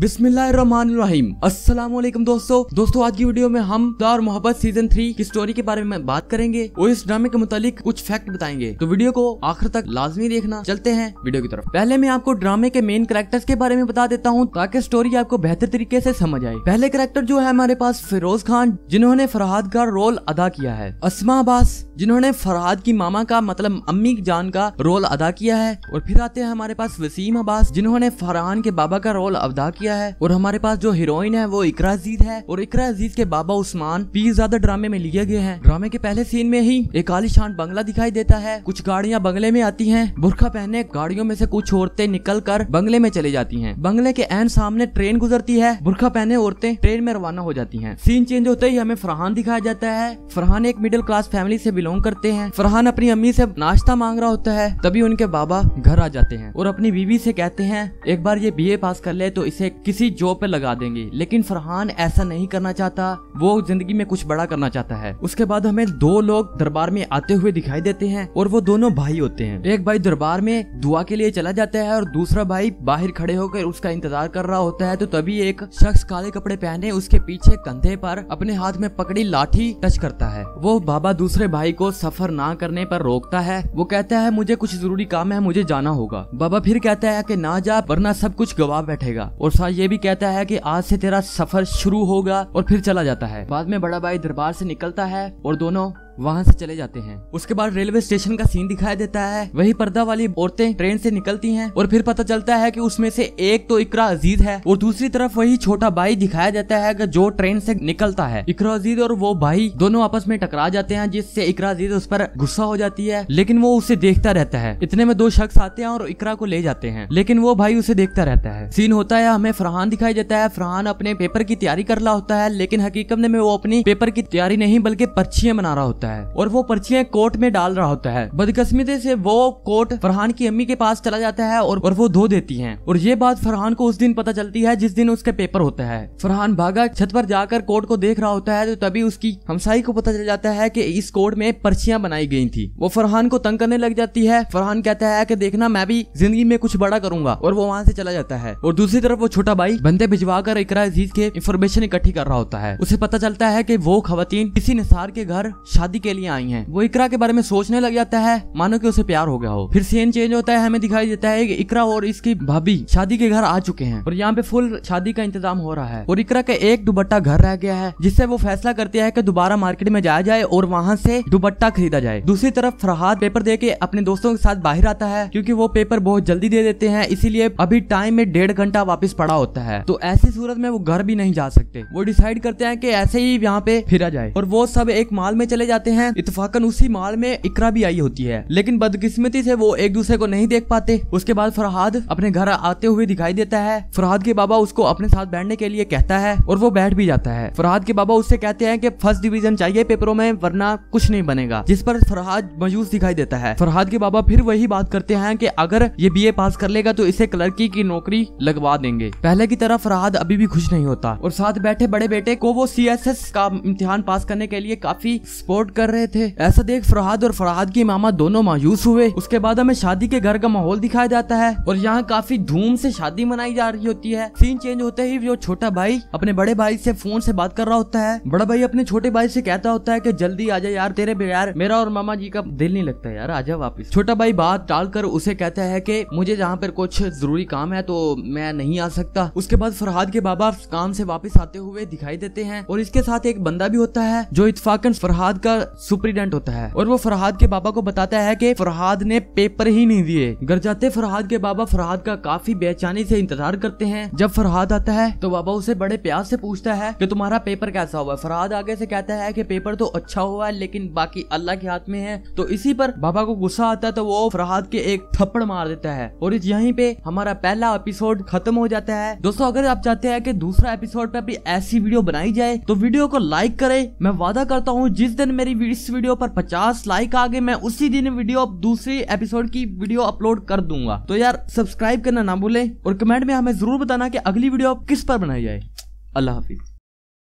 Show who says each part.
Speaker 1: बिस्मिल्लाहिर्रहमानिर्रहीम अस्सलाम दोस्तों दोस्तों आज की वीडियो में हम दार मोहब्बत सीजन थ्री की स्टोरी के बारे में बात करेंगे और इस ड्रामे के मुतालिक कुछ फैक्ट बताएंगे तो वीडियो को आखिर तक लाजमी देखना चलते हैं वीडियो की तरफ पहले मैं आपको ड्रामे के मेन करेक्टर्स के बारे में बता देता हूँ ताकि स्टोरी आपको बेहतर तरीके ऐसी समझ आए पहले करेक्टर जो है हमारे पास फिरोज खान जिन्होंने फरहाद का रोल अदा किया है असमा अब्बास जिन्होंने फरहाद की मामा का मतलब अम्मी जान का रोल अदा किया है और फिर आते हैं हमारे पास वसीम अब्बास जिन्होंने फरहान के बाबा का रोल अदा किया किया है और हमारे पास जो हीरोइन है वो इकरा अजीज है और इकरा अजीज के बाबा उस्मान पीर ज्यादा ड्रामे में लिए गए हैं ड्रामे के पहले सीन में ही एक आलिशान बंगला दिखाई देता है कुछ गाड़ियाँ बंगले में आती है बुरखा पहने गाड़ियों में से कुछ औरतें निकल कर बंगले में चले जाती है बंगले के एन सामने ट्रेन गुजरती है बुरखा पहने औरतें ट्रेन में रवाना हो जाती है सीन चेंज होते ही हमें फरहान दिखाया जाता है फरहान एक मिडिल क्लास फैमिली से बिलोंग करते हैं फरहान अपनी अम्मी से नाश्ता मांग रहा होता है तभी उनके बाबा घर आ जाते हैं और अपनी बीवी से कहते हैं एक बार ये बीए पास कर ले तो इसे किसी जॉब पे लगा देंगे लेकिन फरहान ऐसा नहीं करना चाहता वो जिंदगी में कुछ बड़ा करना चाहता है उसके बाद हमें दो लोग दरबार में आते हुए दिखाई देते हैं और वो दोनों भाई होते हैं एक भाई दरबार में दुआ के लिए चला जाता है और दूसरा भाई बाहर खड़े होकर उसका इंतजार कर रहा होता है तो तभी एक शख्स काले कपड़े पहने उसके पीछे कंधे पर अपने हाथ में पकड़ी लाठी टच करता है वो बाबा दूसरे भाई को सफर ना करने पर रोकता है वो कहता है मुझे कुछ जरूरी काम है मुझे जाना होगा बाबा फिर कहता है की ना जा वरना सब कुछ गवाह बैठेगा और मूसा ये भी कहता है कि आज से तेरा सफर शुरू होगा और फिर चला जाता है बाद में बड़ा भाई दरबार से निकलता है और दोनों वहाँ से चले जाते हैं उसके बाद रेलवे स्टेशन का सीन दिखाई देता है वही पर्दा वाली औरतें ट्रेन से निकलती हैं और फिर पता चलता है कि उसमें से एक तो इकरा अजीज है और दूसरी तरफ वही छोटा भाई दिखाया जाता है कि जो ट्रेन से निकलता है इकरा अजीज और वो भाई दोनों आपस में टकरा जाते हैं जिससे इकरा अजीज उस पर गुस्सा हो जाती है लेकिन वो उसे देखता रहता है इतने में दो शख्स आते हैं और इकरा को ले जाते हैं लेकिन वो भाई उसे देखता रहता है सीन होता है हमें फरहान दिखाई देता है फरहान अपने पेपर की तैयारी कर रहा होता है लेकिन हकीकत में वो अपनी पेपर की तैयारी नहीं बल्कि पर्चियां बना रहा होता है है और वो पर्चियां कोर्ट में डाल रहा होता है बदकस्मती से वो कोर्ट फरहान की अम्मी के पास चला जाता है और, और वो धो देती है और ये बात फरहान को उस दिन पता चलती है जिस दिन उसका पेपर होता है फरहान भागा छत पर जाकर कोर्ट को देख रहा होता है तो तभी उसकी हमसाई को पता चल जाता है की इस कोर्ट में पर्चियां बनाई गई थी वो फरहान को तंग करने लग जाती है फरहान कहता है की देखना मैं भी जिंदगी में कुछ बड़ा करूंगा और वो वहाँ से चला जाता है और दूसरी तरफ वो छोटा भाई बंदे भिजवा कर इकरा अजीज के इन्फॉर्मेशन इकट्ठी कर रहा होता है उसे पता चलता है की वो खातन किसी निसार के घर शादी शादी के लिए आई है वो इकरा के बारे में सोचने लग जाता है मानो की उसे प्यार हो गया हो फिर सीन चेंज होता है हमें दिखाई देता है की इकरा और इसकी भाभी शादी के घर आ चुके हैं और यहाँ पे फुल शादी का इंतजाम हो रहा है और इकरा का एक दुबट्टा घर रह गया है जिससे वो फैसला करती है की दोबारा मार्केट में जाया जाए और वहाँ से दुबट्टा खरीदा जाए दूसरी तरफ फरहाद पेपर दे के अपने दोस्तों के साथ बाहर आता है क्यूँकी वो पेपर बहुत जल्दी दे देते हैं इसीलिए अभी टाइम में डेढ़ घंटा वापस पड़ा होता है तो ऐसी सूरत में वो घर भी नहीं जा सकते वो डिसाइड करते हैं कि ऐसे ही यहाँ पे फिरा जाए और वो सब एक माल में चले जाते जाते हैं इतफाकन उसी माल में इकरा भी आई होती है लेकिन बदकिस्मती से वो एक दूसरे को नहीं देख पाते उसके बाद फरहाद अपने घर आते हुए दिखाई देता है फरहाद के बाबा उसको अपने साथ बैठने के लिए कहता है और वो बैठ भी जाता है फरहाद के बाबा उससे कहते हैं की फर्स्ट डिविजन चाहिए पेपरों में वरना कुछ नहीं बनेगा जिस पर फरहाद मयूस दिखाई देता है फरहाद के बाबा फिर वही बात करते हैं की अगर ये बी पास कर लेगा तो इसे क्लर्की की नौकरी लगवा देंगे पहले की तरह फरहाद अभी भी खुश नहीं होता और साथ बैठे बड़े बेटे को वो सी का इम्तिहान पास करने के लिए काफी सपोर्ट सपोर्ट कर रहे थे ऐसा देख फरहाद और फरहाद की मामा दोनों मायूस हुए उसके बाद हमें शादी के घर का माहौल दिखाया जाता है और यहाँ काफी धूम से शादी मनाई जा रही होती है सीन चेंज होते ही जो छोटा भाई अपने बड़े भाई से फोन से बात कर रहा होता है बड़ा भाई अपने छोटे भाई से कहता होता है कि जल्दी आजा यार तेरे यार मेरा और मामा जी का दिल नहीं लगता यार आजा वापस छोटा भाई बात टाल कर उसे कहता है कि मुझे जहाँ पर कुछ जरूरी काम है तो मैं नहीं आ सकता उसके बाद फरहाद के बाबा काम से वापस आते हुए दिखाई देते हैं और इसके साथ एक बंदा भी होता है जो इतफाकन फरहाद का सुप्रीडेंट होता है और वो फरहाद के बाबा को बताता है की फरहाद ने पेपर ही नहीं दिए घर जाते फरहाद के बाबा फरहाद का काफी बेचानी से इंतजार करते हैं जब फरहाद आता है तो बाबा उसे बड़े प्यार से पूछता है कि तुम्हारा पेपर कैसा हुआ फरहाद आगे से कहता है कि पेपर तो अच्छा हुआ है लेकिन बाकी अल्लाह के हाथ में है तो इसी पर बाबा को गुस्सा आता है तो वो फरहाद के एक थप्पड़ मार देता है और यहीं पे हमारा पहला एपिसोड खत्म हो जाता है दोस्तों अगर आप चाहते हैं कि दूसरा एपिसोड पे भी ऐसी वीडियो बनाई जाए तो वीडियो को लाइक करें मैं वादा करता हूँ जिस दिन मेरी वाली इस वीडियो पर 50 लाइक आ गए मैं उसी दिन वीडियो दूसरे एपिसोड की वीडियो अपलोड कर दूंगा तो यार सब्सक्राइब करना ना भूले और कमेंट में हमें जरूर बताना की अगली वीडियो किस पर बनाई जाए अल्लाह हाफिज